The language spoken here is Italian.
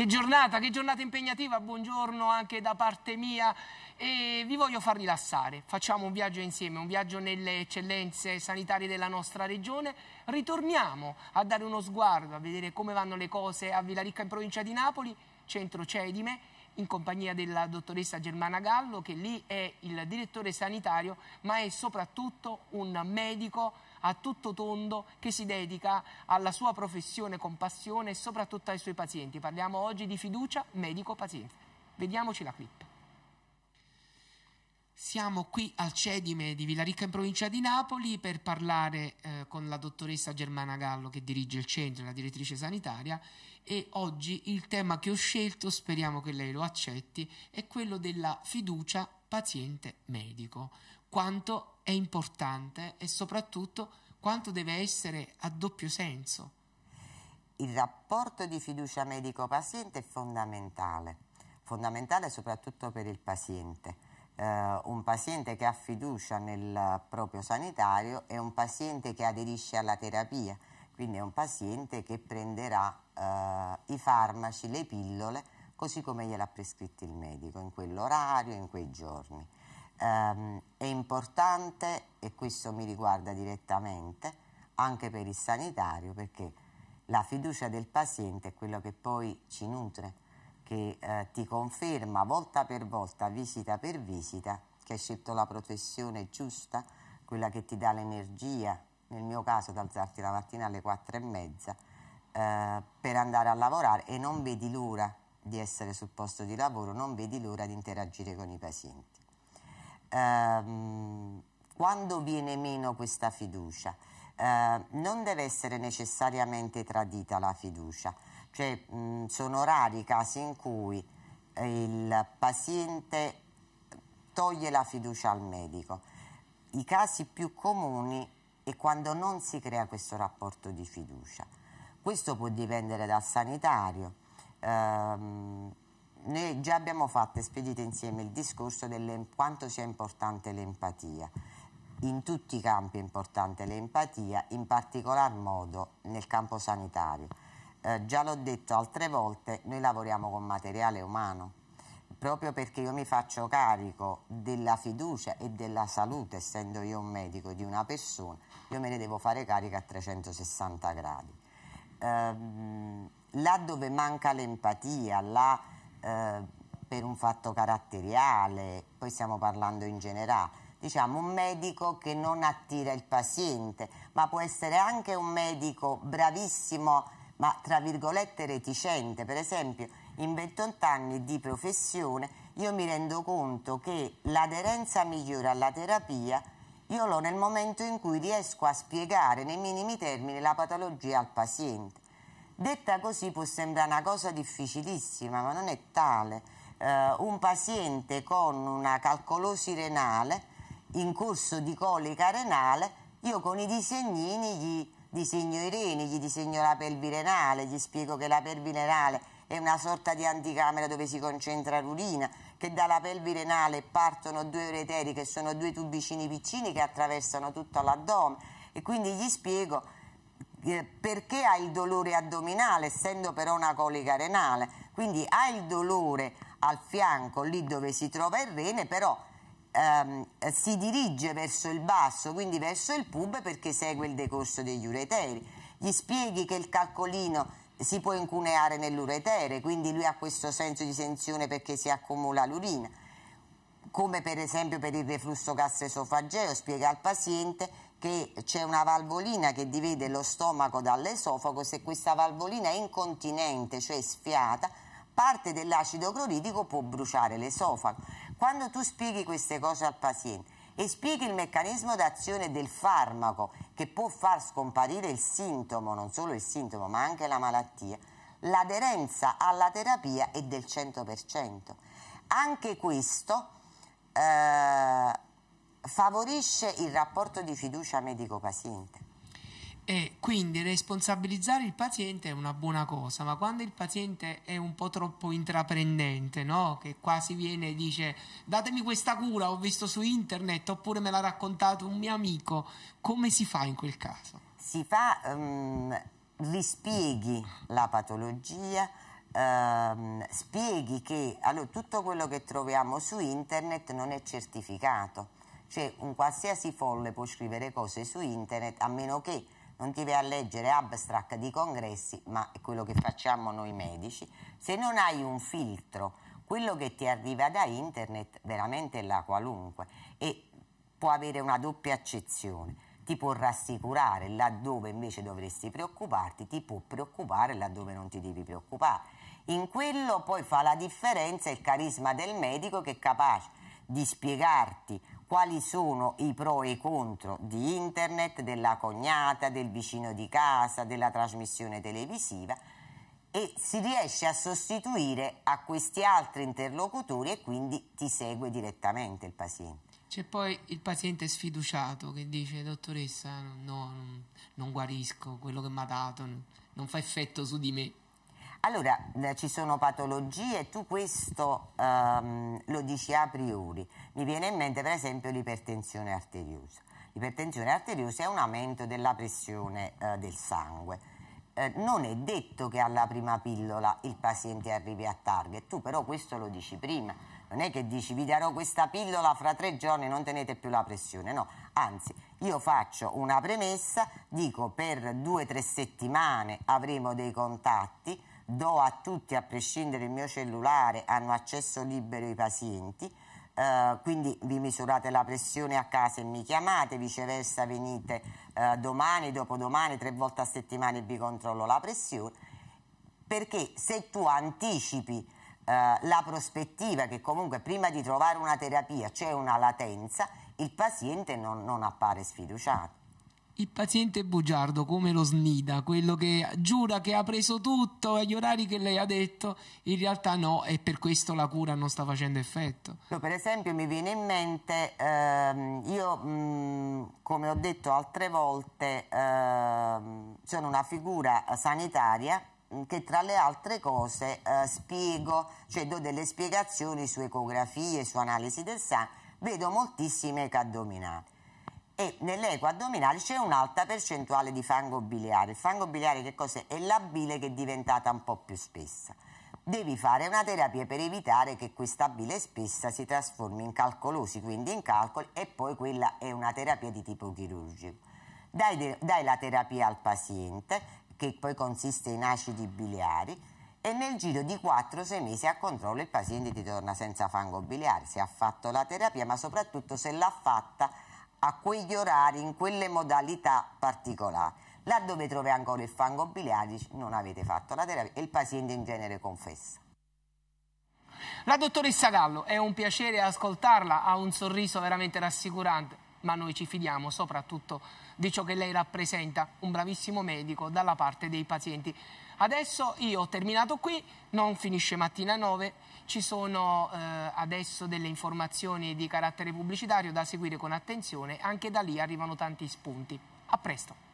Che giornata, che giornata impegnativa, buongiorno anche da parte mia e vi voglio far rilassare. Facciamo un viaggio insieme, un viaggio nelle eccellenze sanitarie della nostra regione. Ritorniamo a dare uno sguardo, a vedere come vanno le cose a Villaricca in provincia di Napoli, centro Cedime, in compagnia della dottoressa Germana Gallo che lì è il direttore sanitario ma è soprattutto un medico a tutto tondo che si dedica alla sua professione con passione e soprattutto ai suoi pazienti. Parliamo oggi di fiducia medico-paziente. Vediamoci la clip. Siamo qui al Cedime di Villaricca in provincia di Napoli per parlare eh, con la dottoressa Germana Gallo che dirige il centro, la direttrice sanitaria e oggi il tema che ho scelto, speriamo che lei lo accetti, è quello della fiducia paziente-medico. Quanto è importante e soprattutto quanto deve essere a doppio senso. Il rapporto di fiducia medico-paziente è fondamentale, fondamentale soprattutto per il paziente. Uh, un paziente che ha fiducia nel proprio sanitario è un paziente che aderisce alla terapia, quindi è un paziente che prenderà uh, i farmaci, le pillole, così come gliel'ha prescritto il medico, in quell'orario, in quei giorni ehm, è importante, e questo mi riguarda direttamente, anche per il sanitario, perché la fiducia del paziente è quello che poi ci nutre, che eh, ti conferma volta per volta, visita per visita, che hai scelto la professione giusta, quella che ti dà l'energia, nel mio caso ad alzarti la mattina alle quattro e mezza, eh, per andare a lavorare e non vedi l'ora di essere sul posto di lavoro, non vedi l'ora di interagire con i pazienti ehm, quando viene meno questa fiducia, eh, non deve essere necessariamente tradita la fiducia, cioè mh, sono rari i casi in cui il paziente toglie la fiducia al medico. I casi più comuni è quando non si crea questo rapporto di fiducia. Questo può dipendere dal sanitario, ehm, noi già abbiamo fatto e spedito insieme il discorso del quanto sia importante l'empatia. In tutti i campi è importante l'empatia, in particolar modo nel campo sanitario. Eh, già l'ho detto altre volte, noi lavoriamo con materiale umano, proprio perché io mi faccio carico della fiducia e della salute, essendo io un medico di una persona, io me ne devo fare carico a 360 gradi. Eh, là dove manca l'empatia, là eh, per un fatto caratteriale, poi stiamo parlando in generale, diciamo un medico che non attira il paziente, ma può essere anche un medico bravissimo, ma tra virgolette reticente, per esempio in 28 anni di professione io mi rendo conto che l'aderenza migliore alla terapia io l'ho nel momento in cui riesco a spiegare nei minimi termini la patologia al paziente. Detta così può sembrare una cosa difficilissima, ma non è tale. Eh, un paziente con una calcolosi renale in corso di colica renale, io con i disegnini gli disegno i reni, gli disegno la pelvi renale, gli spiego che la pelvi renale è una sorta di anticamera dove si concentra l'urina, che dalla pelvi renale partono due ureteri che sono due tubicini piccini che attraversano tutto l'addome e quindi gli spiego eh, perché ha il dolore addominale, essendo però una colica renale, quindi ha il dolore al fianco, lì dove si trova il rene, però ehm, si dirige verso il basso, quindi verso il pub perché segue il decorso degli ureteri. Gli spieghi che il calcolino si può incuneare nell'uretere, quindi lui ha questo senso di sensione perché si accumula l'urina. Come per esempio per il reflusso gastroesofageo, spiega al paziente che c'è una valvolina che divide lo stomaco dall'esofago, se questa valvolina è incontinente, cioè sfiata, parte dell'acido cloridico può bruciare l'esofago. Quando tu spieghi queste cose al paziente e spieghi il meccanismo d'azione del farmaco che può far scomparire il sintomo, non solo il sintomo ma anche la malattia, l'aderenza alla terapia è del 100%. Anche questo... Eh, favorisce il rapporto di fiducia medico-paziente. E quindi responsabilizzare il paziente è una buona cosa, ma quando il paziente è un po' troppo intraprendente, no? che quasi viene e dice datemi questa cura, ho visto su internet oppure me l'ha raccontato un mio amico, come si fa in quel caso? Si fa, um, rispieghi la patologia, um, spieghi che allora, tutto quello che troviamo su internet non è certificato cioè un qualsiasi folle può scrivere cose su internet a meno che non ti vai a leggere abstract di congressi, ma è quello che facciamo noi medici. Se non hai un filtro, quello che ti arriva da internet veramente è la qualunque e può avere una doppia accezione. Ti può rassicurare laddove invece dovresti preoccuparti, ti può preoccupare laddove non ti devi preoccupare. In quello poi fa la differenza il carisma del medico che è capace di spiegarti quali sono i pro e i contro di internet, della cognata, del vicino di casa, della trasmissione televisiva e si riesce a sostituire a questi altri interlocutori e quindi ti segue direttamente il paziente. C'è poi il paziente sfiduciato che dice dottoressa no, non, guarisco, quello che mi ha dato non fa effetto su di me. Allora, eh, ci sono patologie, tu questo ehm, lo dici a priori. Mi viene in mente per esempio l'ipertensione arteriosa. L'ipertensione arteriosa è un aumento della pressione eh, del sangue. Eh, non è detto che alla prima pillola il paziente arrivi a target, tu però questo lo dici prima, non è che dici vi darò questa pillola fra tre giorni non tenete più la pressione, no, anzi io faccio una premessa, dico per due o tre settimane avremo dei contatti, do a tutti, a prescindere il mio cellulare, hanno accesso libero i pazienti, eh, quindi vi misurate la pressione a casa e mi chiamate, viceversa venite eh, domani, dopodomani, tre volte a settimana e vi controllo la pressione, perché se tu anticipi eh, la prospettiva che comunque prima di trovare una terapia c'è una latenza, il paziente non, non appare sfiduciato il paziente bugiardo come lo snida, quello che giura che ha preso tutto agli orari che lei ha detto, in realtà no e per questo la cura non sta facendo effetto. Per esempio mi viene in mente, ehm, io mh, come ho detto altre volte, ehm, sono una figura sanitaria che tra le altre cose eh, spiego, cioè do delle spiegazioni su ecografie, su analisi del sangue, vedo moltissime che ecaddominali e nell'eco addominale c'è un'alta percentuale di fango biliare. Il fango biliare che cos'è? È la bile che è diventata un po' più spessa. Devi fare una terapia per evitare che questa bile spessa si trasformi in calcolosi, quindi in calcoli, e poi quella è una terapia di tipo chirurgico. Dai, dai la terapia al paziente, che poi consiste in acidi biliari, e nel giro di 4-6 mesi a controllo il paziente ti torna senza fango biliare, se ha fatto la terapia, ma soprattutto se l'ha fatta a quegli orari, in quelle modalità particolari. Laddove trovi ancora il fango biliare, non avete fatto la terapia e il paziente in genere confessa. La dottoressa Gallo, è un piacere ascoltarla, ha un sorriso veramente rassicurante ma noi ci fidiamo soprattutto di ciò che lei rappresenta, un bravissimo medico dalla parte dei pazienti. Adesso io ho terminato qui, non finisce mattina 9, ci sono eh, adesso delle informazioni di carattere pubblicitario da seguire con attenzione, anche da lì arrivano tanti spunti. A presto!